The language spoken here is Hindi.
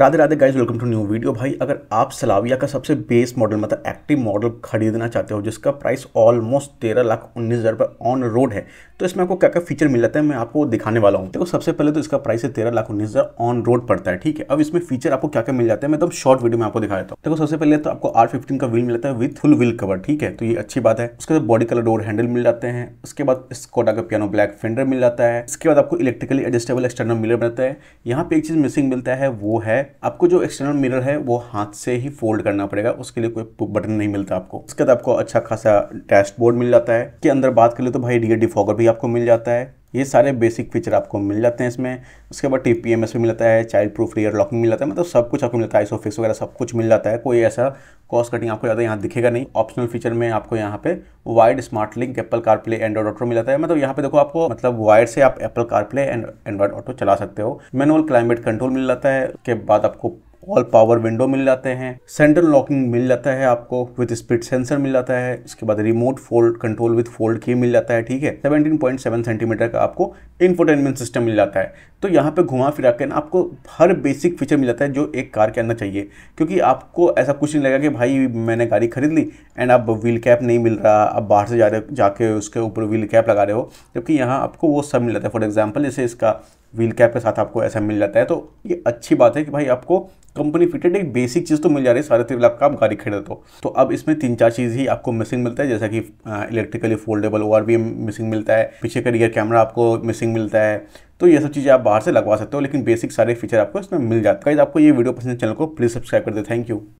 Radhe Radhe guys welcome to new video भाई अगर आप सलाविया का सबसे बेस मॉडल मतलब एक्टिव मॉडल खरीदना चाहते हो जिसका प्राइस ऑलमोस्ट तेरह लाख उन्नीस हज़ार रुपये ऑन रोड है तो इसमें आपको क्या क्या फीचर मिल जाता है मैं आपको दिखाने वाला हूँ देखो सबसे पहले तो इसका प्राइस है तेरह लाख उन्नीस हज़ार ऑन रोड पड़ता है ठीक है अब इसमें फीचर आपको क्या क्या मिल जाता है मैं तो शॉर्ट वीडियो में आपको दिखा देता हूँ देखो सबसे पहले तो आपको आर फिफ्टीन का व्हील मिलता है विथ फुल व्हील कवर ठीक है तो ये अच्छी बात है उसके बाद बॉडी कलर डोर हैंडल मिल जाते हैं उसके बाद स्कोडा का पियानो ब्लैक फेंडर मिल जाता है इसके बाद आपको इलेक्ट्रिकली एडजस्टेबल एक्सटर्नल मिलर मिलता है यहाँ पे एक चीज़ मिसिंग मिलता है वो है आपको जो एक्सटर्नल मिरर है वो हाथ से ही फोल्ड करना पड़ेगा उसके लिए कोई बटन नहीं मिलता आपको उसके बाद आपको अच्छा खासा डैशबोर्ड मिल जाता है के अंदर बात कर ले तो भाई रियर डिफॉगर भी आपको मिल जाता है ये सारे बेसिक फीचर आपको मिल जाते हैं इसमें उसके बाद टी पी एम एस भी मिलता है चाइल्ड प्रूफ रियर लॉकिंग मिल जाता है मतलब सब कुछ आपको मिलता है फिक्स वगैरह सब कुछ मिल जाता है कोई ऐसा कॉस्ट कटिंग आपको ज़्यादा यहाँ दिखेगा नहीं ऑप्शनल फीचर में आपको यहाँ पे wide smart link Apple car play Android auto मिलता है मतलब यहाँ पे देखो आपको मतलब वाइड से आप Apple car play and Android auto चला सकते हो मैनुअल क्लाइमेट कंट्रोल मिल जाता है उसके बाद आपको ऑल पावर विंडो मिल जाते हैं सेंटर लॉकिंग मिल जाता है आपको विद स्पीड सेंसर मिल जाता है इसके बाद remote fold control with fold key मिल जाता है ठीक है 17.7 सेंटीमीटर का आपको इंफोटेनमेंट सिस्टम मिल जाता है तो यहाँ पे घुमा फिरा कर आपको हर बेसिक फीचर मिल जाता है जो एक कार के अंदर चाहिए क्योंकि आपको ऐसा कुछ नहीं लगेगा कि भाई मैंने गाड़ी खरीद ली एंड अब व्हील कैप नहीं मिल रहा अब बाहर से जा रहे जाके उसके ऊपर व्हील कैप लगा रहे हो जबकि यहाँ आपको वो सब मिल जाता है फॉर एग्जाम्पल जैसे इसका व्हील कैप के साथ आपको ऐसा मिल जाता है तो ये अच्छी बात है कि भाई आपको कंपनी फिटेड एक बेसिक चीज़ तो मिल जा रही है साढ़े तीन लाख का आप गाड़ी खरीदे तो तो अब इसमें तीन चार चीज़ ही आपको मिसिंग मिलता है जैसा कि इलेक्ट्रिकली फोल्डेबल ओ मिसिंग मिलता है पीछे का रियर कैमरा आपको मिसिंग मिलता है तो ये सब चीज़ें आप बाहर से लगवा सकते हो लेकिन बेसिक सारे फीचर आपको इसमें मिल जाते हैं आपको ये वीडियो पसंद चैनल को प्लीज़ सब्सक्राइब कर दे थैंक यू